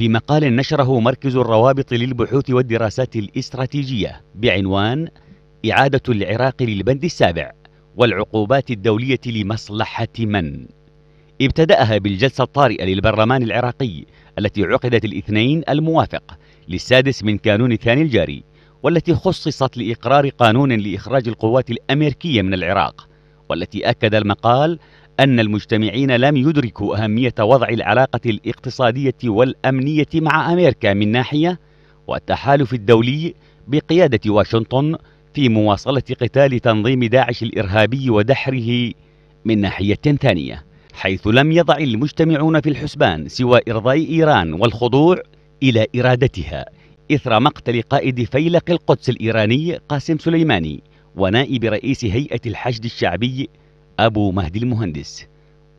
في مقال نشره مركز الروابط للبحوث والدراسات الاستراتيجية بعنوان إعادة العراق للبند السابع والعقوبات الدولية لمصلحة من؟ ابتدأها بالجلسة الطارئة للبرلمان العراقي التي عقدت الاثنين الموافق للسادس من كانون الثاني الجاري والتي خصصت لإقرار قانون لإخراج القوات الأمريكية من العراق والتي أكد المقال أن المجتمعين لم يدركوا أهمية وضع العلاقة الاقتصادية والأمنية مع أمريكا من ناحية والتحالف الدولي بقيادة واشنطن في مواصلة قتال تنظيم داعش الإرهابي ودحره من ناحية ثانية حيث لم يضع المجتمعون في الحسبان سوى إرضاء إيران والخضوع إلى إرادتها إثر مقتل قائد فيلق القدس الإيراني قاسم سليماني ونائب رئيس هيئة الحشد الشعبي أبو مهدي المهندس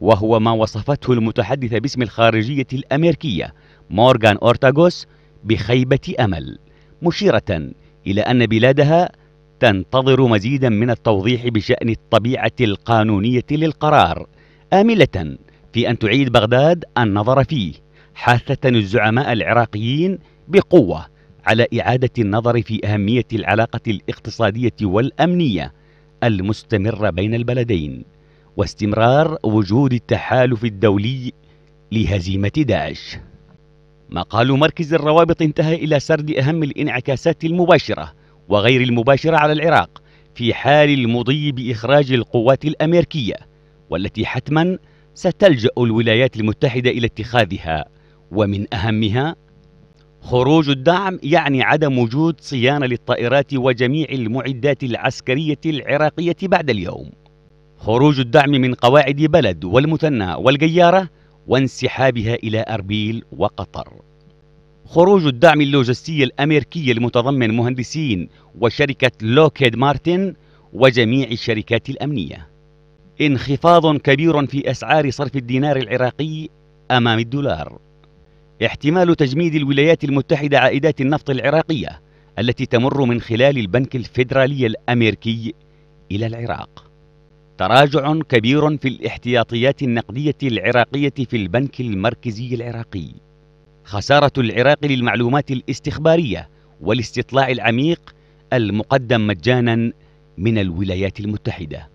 وهو ما وصفته المتحدثة باسم الخارجية الأمريكية مورغان أورتاغوس بخيبة أمل مشيرة إلى أن بلادها تنتظر مزيدا من التوضيح بشأن الطبيعة القانونية للقرار آملة في أن تعيد بغداد النظر فيه حاثة الزعماء العراقيين بقوة على إعادة النظر في أهمية العلاقة الاقتصادية والأمنية المستمرة بين البلدين واستمرار وجود التحالف الدولي لهزيمة داعش مقال مركز الروابط انتهى إلى سرد أهم الانعكاسات المباشرة وغير المباشرة على العراق في حال المضي بإخراج القوات الأمريكية والتي حتما ستلجأ الولايات المتحدة إلى اتخاذها ومن أهمها خروج الدعم يعني عدم وجود صيانة للطائرات وجميع المعدات العسكرية العراقية بعد اليوم خروج الدعم من قواعد بلد والمثنى والجيارة وانسحابها إلى أربيل وقطر خروج الدعم اللوجستي الأمريكي المتضمن مهندسين وشركة لوكيد مارتن وجميع الشركات الأمنية انخفاض كبير في أسعار صرف الدينار العراقي أمام الدولار احتمال تجميد الولايات المتحدة عائدات النفط العراقية التي تمر من خلال البنك الفيدرالي الأمريكي إلى العراق تراجع كبير في الاحتياطيات النقدية العراقية في البنك المركزي العراقي خسارة العراق للمعلومات الاستخبارية والاستطلاع العميق المقدم مجانا من الولايات المتحدة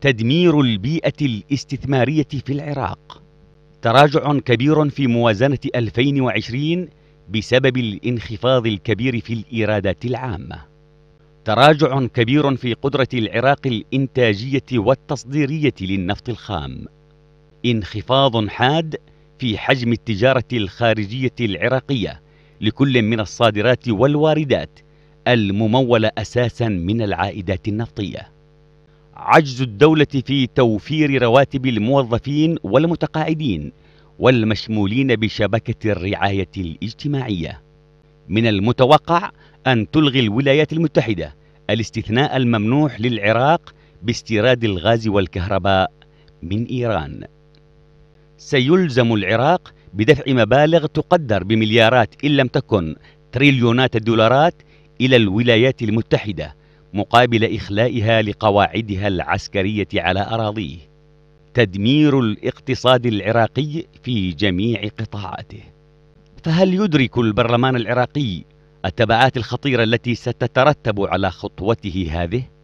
تدمير البيئة الاستثمارية في العراق تراجع كبير في موازنة 2020 بسبب الانخفاض الكبير في الإيرادات العامة تراجع كبير في قدرة العراق الإنتاجية والتصديرية للنفط الخام انخفاض حاد في حجم التجارة الخارجية العراقية لكل من الصادرات والواردات الممولة أساسا من العائدات النفطية عجز الدولة في توفير رواتب الموظفين والمتقاعدين والمشمولين بشبكة الرعاية الاجتماعية من المتوقع أن تلغي الولايات المتحدة الاستثناء الممنوح للعراق باستيراد الغاز والكهرباء من إيران. سيلزم العراق بدفع مبالغ تقدر بمليارات إن لم تكن تريليونات الدولارات إلى الولايات المتحدة مقابل إخلائها لقواعدها العسكرية على أراضيه. تدمير الاقتصاد العراقي في جميع قطاعاته فهل يدرك البرلمان العراقي التبعات الخطيره التي ستترتب على خطوته هذه